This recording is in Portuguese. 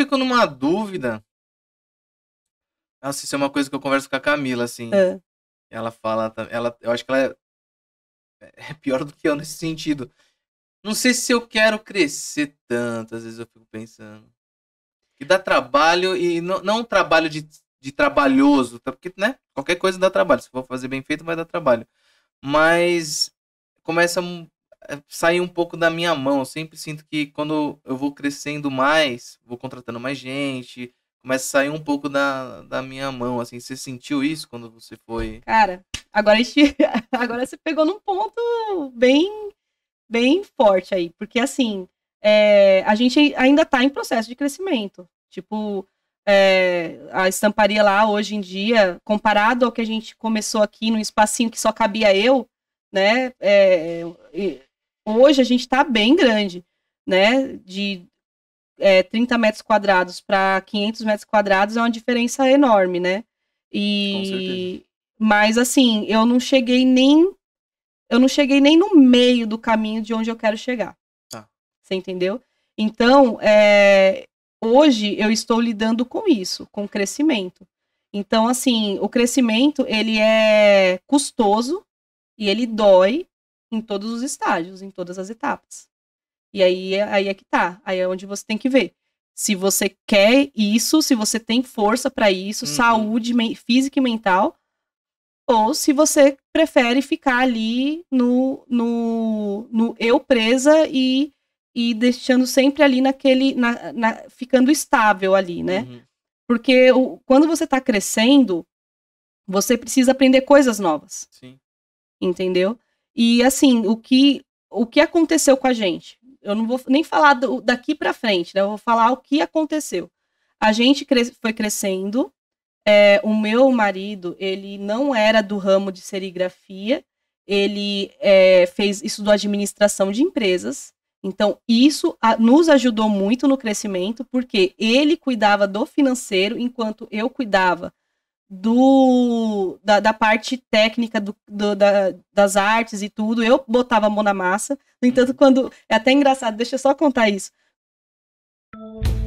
fico numa dúvida. Nossa, isso é uma coisa que eu converso com a Camila, assim. É. Ela fala. Ela, eu acho que ela é, é pior do que eu nesse sentido. Não sei se eu quero crescer tanto, às vezes eu fico pensando. Que dá trabalho e não, não um trabalho de, de trabalhoso, tá? porque, né? Qualquer coisa dá trabalho. Se for fazer bem feito, vai dar trabalho. Mas começa eh, sair um pouco da minha mão. Eu sempre sinto que quando eu vou crescendo mais, vou contratando mais gente, começa a sair um pouco da, da minha mão, assim. Você sentiu isso quando você foi? Cara, agora, gente, agora você pegou num ponto bem, bem forte aí. Porque, assim, é, a gente ainda está em processo de crescimento. Tipo, é, a estamparia lá hoje em dia, comparado ao que a gente começou aqui num espacinho que só cabia eu, né? É, hoje a gente está bem grande, né? De é, 30 metros quadrados para 500 metros quadrados é uma diferença enorme, né? E mas assim, eu não cheguei nem eu não cheguei nem no meio do caminho de onde eu quero chegar. Tá. Você entendeu? Então, é, hoje eu estou lidando com isso, com crescimento. Então, assim, o crescimento ele é custoso e ele dói, em todos os estágios, em todas as etapas. E aí, aí é que tá, aí é onde você tem que ver. Se você quer isso, se você tem força para isso, uhum. saúde física e mental, ou se você prefere ficar ali no, no, no eu presa e, e deixando sempre ali naquele. Na, na ficando estável ali, né? Uhum. Porque o, quando você tá crescendo, você precisa aprender coisas novas. Sim. Entendeu? E assim, o que, o que aconteceu com a gente? Eu não vou nem falar do, daqui para frente, né? Eu vou falar o que aconteceu. A gente cres foi crescendo. É, o meu marido, ele não era do ramo de serigrafia. Ele é, fez do administração de empresas. Então, isso a, nos ajudou muito no crescimento, porque ele cuidava do financeiro, enquanto eu cuidava do da, da parte técnica do, do, da, das artes e tudo. Eu botava a mão na massa. No entanto, quando. É até engraçado, deixa eu só contar isso.